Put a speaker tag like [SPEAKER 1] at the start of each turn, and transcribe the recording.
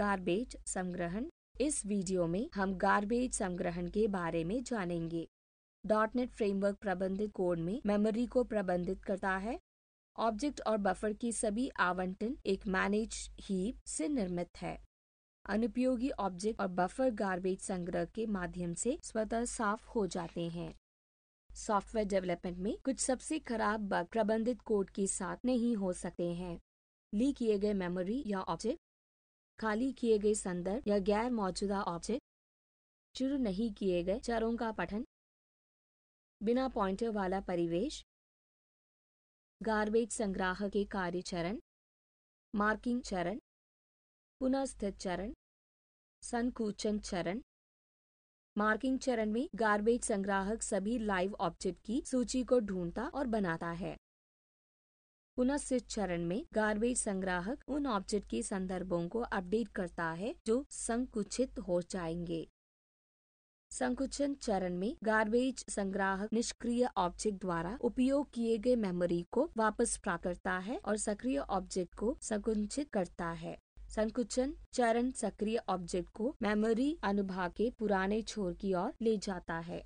[SPEAKER 1] garbage संग्रहण इस video में हम गार्बेज संग्रहण के बारे में जानेंगे डॉट नेट फ्रेमवर्क प्रबंधित कोड में मेमोरी को प्रबंधित करता है ऑब्जेक्ट और बफर की सभी आवंटन एक मैनेज हीप से निर्मित है अनुपयोगी ऑब्जेक्ट और बफर गार्बेज संग्रह के माध्यम से स्वतः साफ हो जाते हैं सॉफ्टवेयर डेवलपमेंट में कुछ सबसे खराब बग प्रबंधित कोड के साथ नहीं हो सकते हैं ली किए गए मेमोरी या ऑब्जेक्ट खाली किए गए संदर्भ या गैर मौजूदा ऑब्जेक्ट शुरू नहीं किए गए चरों का
[SPEAKER 2] पठन बिना पॉइंटर वाला परिवेश गार्बेज संग्राह के कार्य चरण मार्किंग चरण पुनस्थित
[SPEAKER 1] चरण संकुचन चरण मार्किंग चरण में गार्बेज संग्राहक सभी लाइव ऑब्जेक्ट की सूची को ढूंढता और बनाता है पुनः चरण में गार्बेज संग्राहक उन ऑब्जेक्ट के संदर्भों को अपडेट करता है जो संकुचित हो जाएंगे संकुचन चरण में गार्बेज संग्राहक निष्क्रिय ऑब्जेक्ट द्वारा उपयोग किए गए मेमोरी को वापस प्राप्त करता है और सक्रिय ऑब्जेक्ट को संकुचित करता है संकुचन चरण सक्रिय ऑब्जेक्ट को मेमोरी अनुभाग के पुराने छोर की ओर ले जाता
[SPEAKER 2] है